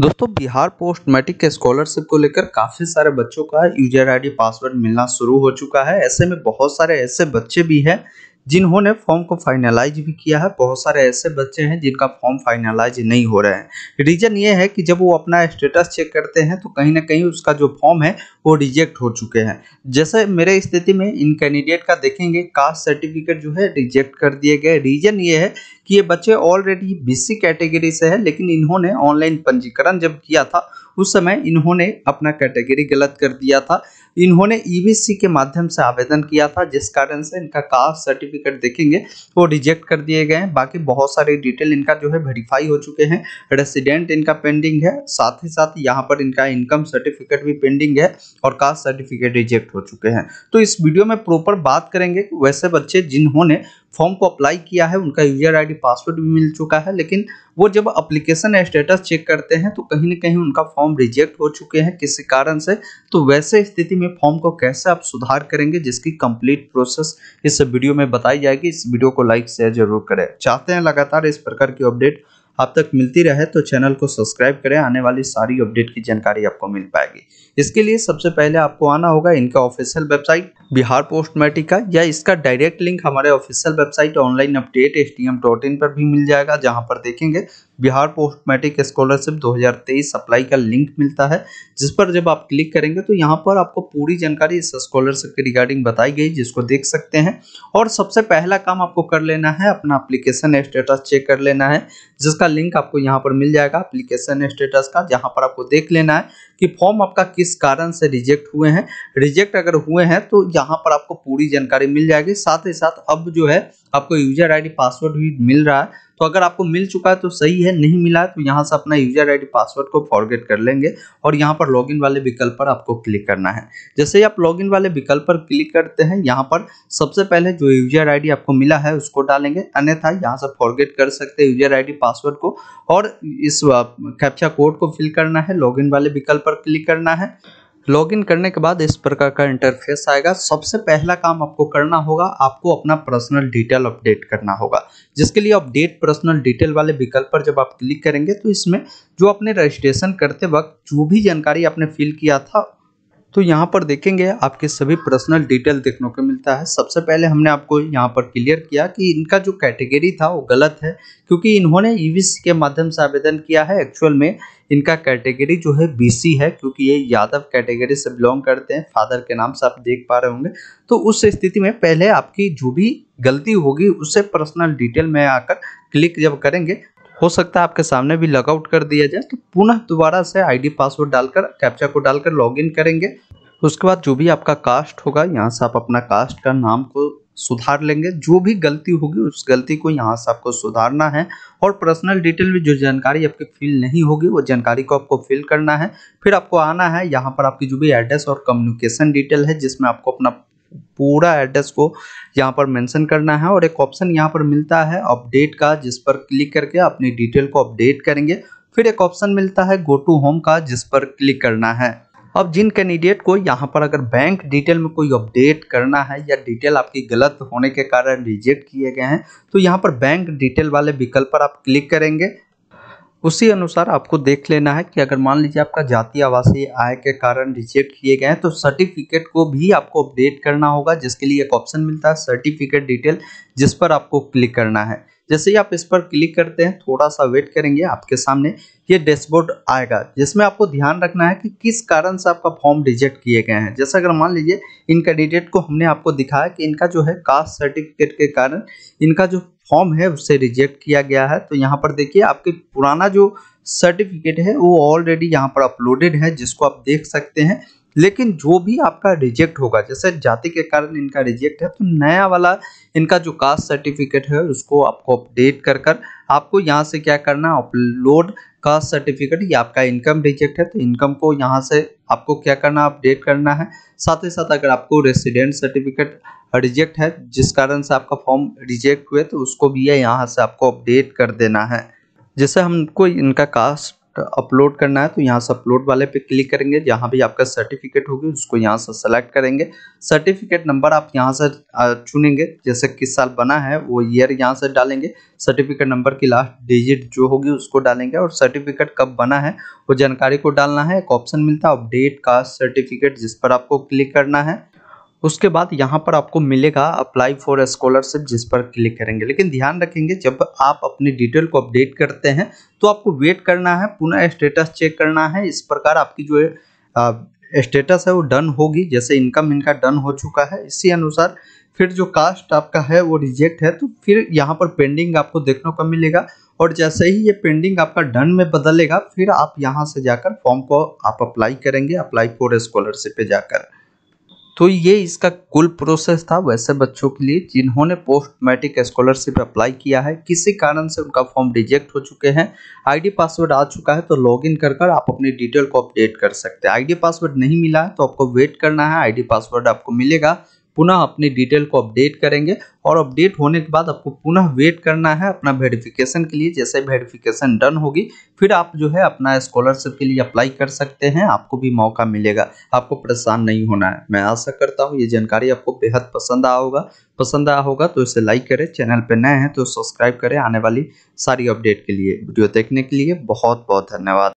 दोस्तों Bihar post matric के scholarship को लेकर काफ़ी सारे बच्चों का यूजर आईडी पासवर्ड मिलना शुरू हो चुका है ऐसे में बहुत सारे ऐसे बच्चे भी हैं जिन्होंने फॉर्म को फाइनलाइज भी किया है बहुत सारे ऐसे बच्चे हैं जिनका फॉर्म फाइनलाइज नहीं हो रहे हैं रीज़न ये है कि जब वो अपना स्टेटस चेक करते हैं तो कहीं ना कहीं उसका जो फॉर्म है वो रिजेक्ट हो चुके हैं जैसे मेरे स्थिति में इन कैंडिडेट का देखेंगे कास्ट सर्टिफिकेट जो है रिजेक्ट कर दिए गए रीज़न ये है कि ये बच्चे ऑलरेडी बीसी कैटेगरी से है लेकिन इन्होंने ऑनलाइन पंजीकरण जब किया था उस समय इन्होंने अपना कैटेगरी गलत कर दिया था इन्होंने ईबीसी e के माध्यम से आवेदन किया था जिस कारण से इनका कास्ट सर्टिफिकेट सर्टिफिकेट देखेंगे वो रिजेक्ट कर दिए गए हैं बाकी बहुत सारे डिटेल इनका जो है वेरीफाई हो चुके हैं रेसिडेंट इनका पेंडिंग है साथ ही साथ यहाँ पर इनका इनकम सर्टिफिकेट भी पेंडिंग है और कास्ट सर्टिफिकेट रिजेक्ट हो चुके हैं तो इस वीडियो में प्रॉपर बात करेंगे वैसे बच्चे जिन्होंने फॉर्म को अप्लाई किया है उनका यूजर आईडी पासवर्ड भी मिल चुका है लेकिन वो जब अप्लीकेशन स्टेटस चेक करते हैं तो कहीं ना कहीं उनका फॉर्म रिजेक्ट हो चुके हैं किसी कारण से तो वैसे स्थिति में फॉर्म को कैसे आप सुधार करेंगे जिसकी कंप्लीट प्रोसेस इस वीडियो में बताई जाएगी इस वीडियो को लाइक शेयर जरूर करें चाहते हैं लगातार इस प्रकार की अपडेट आप तक मिलती रहे तो चैनल को सब्सक्राइब करें आने वाली सारी अपडेट की जानकारी आपको मिल पाएगी इसके लिए सबसे पहले आपको आना होगा इनका official website Bihar post matric का या इसका डायरेक्ट लिंक हमारे official website online updates पर भी मिल जाएगा जहाँ पर देखेंगे Bihar post matric scholarship 2023 apply का लिंक मिलता है जिस पर जब आप क्लिक करेंगे तो यहाँ पर आपको पूरी जानकारी इस स्कॉलरशिप के रिगार्डिंग बताई गई जिसको देख सकते हैं और सबसे पहला काम आपको कर लेना है अपना अप्लीकेशन स्टेटस चेक कर लेना है जिसका लिंक आपको यहाँ पर मिल जाएगा अप्लीकेशन स्टेटस का जहाँ पर आपको देख लेना है कि फॉर्म आपका किस कारण से रिजेक्ट हुए हैं रिजेक्ट अगर हुए हैं तो यहाँ पर आपको पूरी जानकारी मिल जाएगी साथ ही साथ अब जो है आपको यूजर आईडी पासवर्ड भी मिल रहा है तो अगर आपको मिल चुका है तो सही है नहीं मिला है तो यहाँ से अपना यूजर आईडी पासवर्ड को फॉरगेट कर लेंगे और यहाँ पर लॉगिन वाले विकल्प पर आपको क्लिक करना है जैसे ही आप लॉगिन वाले विकल्प पर क्लिक करते हैं यहाँ पर सबसे पहले जो यूजर आईडी आपको मिला है उसको डालेंगे अन्यथा यहाँ से फॉरगेट कर सकते हैं यूजर डी पासवर्ड को और इस कैप्चा कोड को फिल करना है इन वाले विकल्प पर क्लिक करना है लॉगिन करने के बाद इस प्रकार का इंटरफेस आएगा सबसे पहला काम आपको करना होगा आपको अपना पर्सनल डिटेल अपडेट करना होगा जिसके लिए अपडेट पर्सनल डिटेल वाले विकल्प पर जब आप क्लिक करेंगे तो इसमें जो अपने रजिस्ट्रेशन करते वक्त जो भी जानकारी आपने फिल किया था तो यहाँ पर देखेंगे आपके सभी पर्सनल डिटेल देखने को मिलता है सबसे पहले हमने आपको यहाँ पर क्लियर किया कि इनका जो कैटेगरी था वो गलत है क्योंकि इन्होंने ईवीस e के माध्यम से आवेदन किया है एक्चुअल में इनका कैटेगरी जो है बीसी है क्योंकि ये यादव कैटेगरी से बिलोंग करते हैं फादर के नाम से आप देख पा रहे होंगे तो उस स्थिति में पहले आपकी जो भी गलती होगी उसे पर्सनल डिटेल में आकर क्लिक जब करेंगे हो सकता है आपके सामने भी लॉगआउट कर दिया जाए तो पुनः दोबारा से आईडी पासवर्ड डालकर कैप्चा को डालकर लॉगिन करेंगे उसके बाद जो भी आपका कास्ट होगा यहाँ से आप अपना कास्ट का नाम को सुधार लेंगे जो भी गलती होगी उस गलती को यहाँ से आपको सुधारना है और पर्सनल डिटेल भी जो जानकारी आपकी फिल नहीं होगी वो जानकारी को आपको फिल करना है फिर आपको आना है यहाँ पर आपकी जो भी एड्रेस और कम्युनिकेशन डिटेल है जिसमें आपको अपना पूरा एड्रेस को यहाँ पर मेंशन करना है और एक ऑप्शन यहाँ पर मिलता है अपडेट का जिस पर क्लिक करके अपनी डिटेल को अपडेट करेंगे फिर एक ऑप्शन मिलता है गो टू होम का जिस पर क्लिक करना है अब जिन कैंडिडेट को यहाँ पर अगर बैंक डिटेल में कोई अपडेट करना है या डिटेल आपकी गलत होने के कारण रिजेक्ट किए गए हैं तो यहाँ पर बैंक डिटेल वाले विकल्प पर आप क्लिक करेंगे उसी अनुसार आपको देख लेना है कि अगर मान लीजिए आपका जाति आवासीय आय के कारण रिजेक्ट किए गए हैं तो सर्टिफिकेट को भी आपको अपडेट करना होगा जिसके लिए एक ऑप्शन मिलता है सर्टिफिकेट डिटेल जिस पर आपको क्लिक करना है जैसे ही आप इस पर क्लिक करते हैं थोड़ा सा वेट करेंगे आपके सामने ये डैशबोर्ड आएगा जिसमें आपको ध्यान रखना है कि किस कारण से आपका फॉर्म रिजेक्ट किए गए हैं जैसा अगर मान लीजिए इन कैंडिडेट को हमने आपको दिखाया कि इनका जो है कास्ट सर्टिफिकेट के कारण इनका जो फॉर्म है उसे रिजेक्ट किया गया है तो यहाँ पर देखिए आपके पुराना जो सर्टिफिकेट है वो ऑलरेडी यहाँ पर अपलोडेड है जिसको आप देख सकते हैं लेकिन जो भी आपका रिजेक्ट होगा जैसे जाति के कारण इनका रिजेक्ट है तो नया वाला इनका जो कास्ट सर्टिफिकेट है उसको आपको अपडेट कर कर आपको यहाँ से क्या करना अपलोड कास्ट सर्टिफिकेट या आपका इनकम रिजेक्ट है तो इनकम को यहाँ से आपको क्या करना अपडेट करना है साथ ही साथ अगर आपको रेसिडेंट सर्टिफिकेट रिजेक्ट है जिस कारण से आपका फॉर्म रिजेक्ट हुए तो उसको भी यह यहाँ से आपको अपडेट कर देना है जैसे हमको इनका कास्ट अपलोड करना है तो यहाँ से अपलोड वाले पे क्लिक करेंगे जहाँ भी आपका सर्टिफिकेट होगी उसको यहाँ से सेलेक्ट करेंगे सर्टिफिकेट नंबर आप यहाँ से चुनेंगे जैसे किस साल बना है वो ईयर यहाँ से डालेंगे सर्टिफिकेट नंबर की लास्ट डिजिट जो होगी उसको डालेंगे और सर्टिफिकेट कब बना है वो जानकारी को डालना है एक ऑप्शन मिलता है अपडेट का सर्टिफिकेट जिस पर आपको क्लिक करना है उसके बाद यहाँ पर आपको मिलेगा अप्लाई फॉर स्कॉलरशिप जिस पर क्लिक करेंगे लेकिन ध्यान रखेंगे जब आप अपनी डिटेल को अपडेट करते हैं तो आपको वेट करना है पुनः स्टेटस चेक करना है इस प्रकार आपकी जो स्टेटस है वो डन होगी जैसे इनकम इनका डन हो चुका है इसी अनुसार फिर जो कास्ट आपका है वो रिजेक्ट है तो फिर यहाँ पर पेंडिंग आपको देखने को मिलेगा और जैसे ही ये पेंडिंग आपका डन में बदलेगा फिर आप यहाँ से जाकर फॉर्म को आप अप्लाई करेंगे अप्लाई फॉर स्कॉलरशिप पे जाकर तो ये इसका कुल प्रोसेस था वैसे बच्चों के लिए जिन्होंने पोस्ट मैट्रिक स्कॉलरशिप अप्लाई किया है किसी कारण से उनका फॉर्म रिजेक्ट हो चुके हैं आईडी पासवर्ड आ चुका है तो लॉगिन कर कर आप अपनी डिटेल को अपडेट कर सकते हैं आईडी पासवर्ड नहीं मिला है तो आपको वेट करना है आईडी पासवर्ड आपको मिलेगा पुनः अपनी डिटेल को अपडेट करेंगे और अपडेट होने के बाद आपको पुनः वेट करना है अपना वेरिफिकेशन के लिए जैसे वेरिफिकेशन डन होगी फिर आप जो है अपना स्कॉलरशिप के लिए अप्लाई कर सकते हैं आपको भी मौका मिलेगा आपको परेशान नहीं होना है मैं आशा करता हूँ ये जानकारी आपको बेहद पसंद आया होगा पसंद आया होगा तो इसे लाइक करें चैनल पर नए हैं तो सब्सक्राइब करें आने वाली सारी अपडेट के लिए वीडियो देखने के लिए बहुत बहुत धन्यवाद